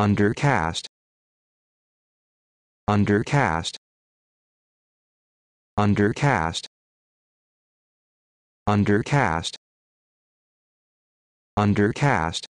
undercast undercast undercast undercast undercast